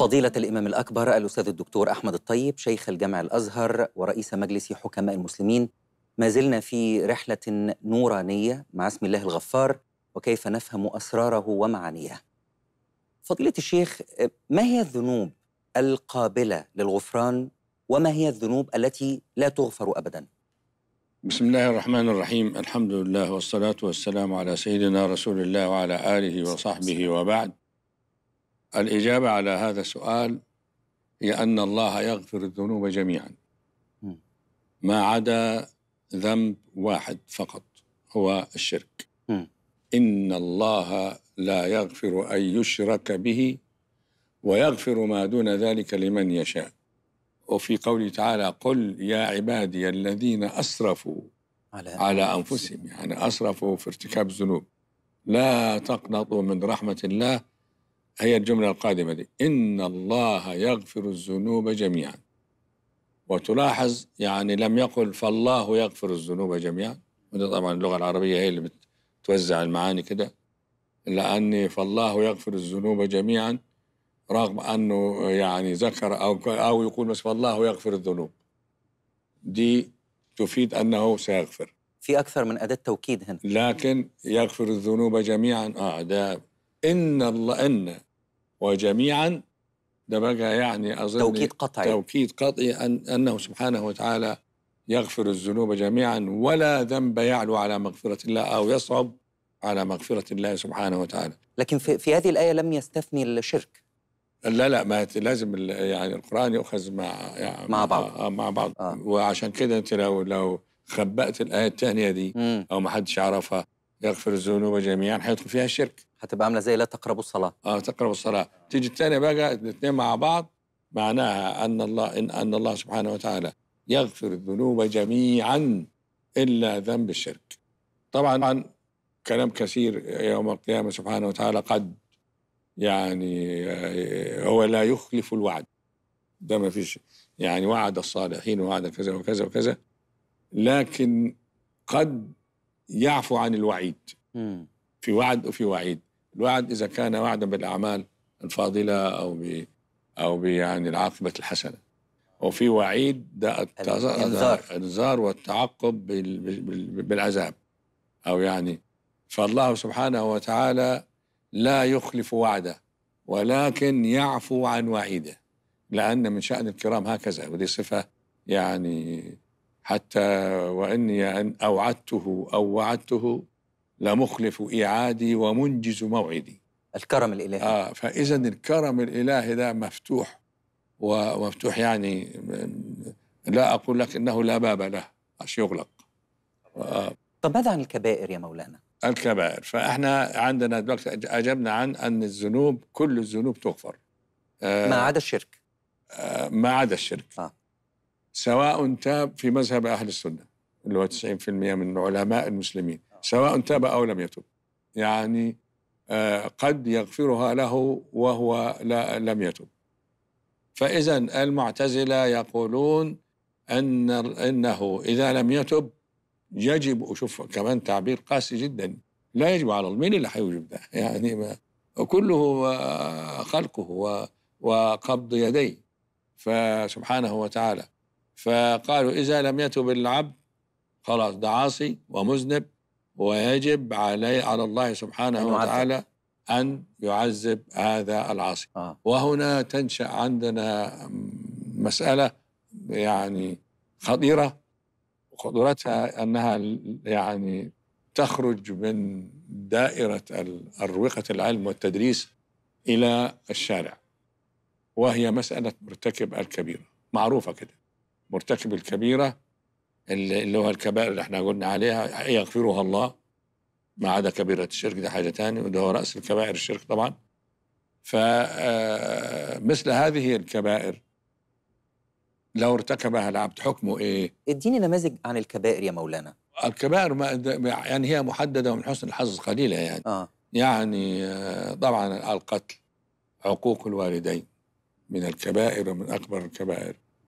فضيلة الإمام الأكبر الأستاذ الدكتور أحمد الطيب شيخ الجامع الأزهر ورئيس مجلس حكماء المسلمين ما زلنا في رحلة نورانية مع اسم الله الغفار وكيف نفهم أسراره ومعانيه فضيلة الشيخ ما هي الذنوب القابلة للغفران وما هي الذنوب التي لا تغفر أبدا بسم الله الرحمن الرحيم الحمد لله والصلاة والسلام على سيدنا رسول الله وعلى آله وصحبه وبعد الإجابة على هذا السؤال هي أن الله يغفر الذنوب جميعا ما عدا ذنب واحد فقط هو الشرك إن الله لا يغفر أن يشرك به ويغفر ما دون ذلك لمن يشاء وفي قوله تعالى قل يا عبادي الذين أسرفوا على, على أنفسهم يعني أسرفوا في ارتكاب الذنوب لا تقنطوا من رحمة الله هي الجملة القادمة دي إن الله يغفر الذنوب جميعا وتلاحظ يعني لم يقل فالله يغفر الذنوب جميعا وده طبعا اللغة العربية هي اللي بتوزع المعاني كده لأن فالله يغفر الذنوب جميعا رغم أنه يعني ذكر أو أو يقول بس فالله يغفر الذنوب دي تفيد أنه سيغفر في أكثر من أداة توكيد هنا لكن يغفر الذنوب جميعا آه ده ان الله ان وجميعا ده بقى يعني اظن توكيد قطعي توكيد قطعي أن انه سبحانه وتعالى يغفر الذنوب جميعا ولا ذنب يعلو على مغفره الله او يصعب على مغفره الله سبحانه وتعالى لكن في, في هذه الايه لم يستثني الشرك لا لا ما لازم يعني القران يؤخذ مع يعني مع بعض مع بعض آه. وعشان كده انت لو لو خبأت الايه الثانيه دي مم. او ما حدش عرفها يغفر الذنوب جميعا هيدخل فيها الشرك هتبقى عامله زي لا تقربوا الصلاه اه تقربوا الصلاه تيجي الثانيه بقى الاثنين مع بعض معناها ان الله ان, أن الله سبحانه وتعالى يغفر الذنوب جميعا الا ذنب الشرك طبعا كلام كثير يوم القيامه سبحانه وتعالى قد يعني آه، هو لا يخلف الوعد ده ما فيش يعني وعد الصالحين وعد كذا وكذا وكذا لكن قد يعفو عن الوعيد في وعد وفي وعيد الوعد إذا كان وعدا بالأعمال الفاضلة أو ب أو بيعني العاقبة الحسنة وفي وعيد ده الإنذار والتعقب بالعذاب أو يعني فالله سبحانه وتعالى لا يخلف وعده ولكن يعفو عن وعيده لأن من شأن الكرام هكذا ودي صفة يعني حتى واني ان اوعدته او وعدته لمخلف ايعادي ومنجز موعدي الكرم الالهي اه فاذا الكرم الالهي ده مفتوح ومفتوح يعني لا اقول لك انه لا باب له عشان يغلق آه. طب ماذا عن الكبائر يا مولانا؟ الكبائر فاحنا عندنا دلوقتي اجبنا عن ان الذنوب كل الذنوب تغفر آه ما عدا الشرك آه ما عدا الشرك آه. سواء تاب في مذهب أهل السنة اللي هو 90% من علماء المسلمين سواء تاب أو لم يتب يعني آه، قد يغفرها له وهو لا لم يتب فإذا المعتزلة يقولون أن أنه إذا لم يتب يجب شوف كمان تعبير قاسي جدا لا يجب على مين اللي هيوجب ده يعني ما كله خلقه وقبض يديه فسبحانه وتعالى فقالوا إذا لم يتب العبد خلاص ده عاصي ومذنب ويجب عليه على الله سبحانه وتعالى أن يعذب هذا العاصي آه. وهنا تنشأ عندنا مسألة يعني خطيرة قدرتها أنها يعني تخرج من دائرة أروقة العلم والتدريس إلى الشارع وهي مسألة مرتكب الكبيرة معروفة كده مرتكب الكبيره اللي هو الكبائر اللي احنا قلنا عليها يغفرها الله ما عدا كبيره الشرك ده حاجه ثانيه وده هو راس الكبائر الشرك طبعا فمثل آه، هذه الكبائر لو ارتكبها العبد حكمه ايه؟ اديني نماذج عن الكبائر يا مولانا الكبائر ما يعني هي محدده ومن حسن الحظ قليله يعني آه. يعني آه، طبعا القتل عقوق الوالدين من الكبائر ومن اكبر الكبائر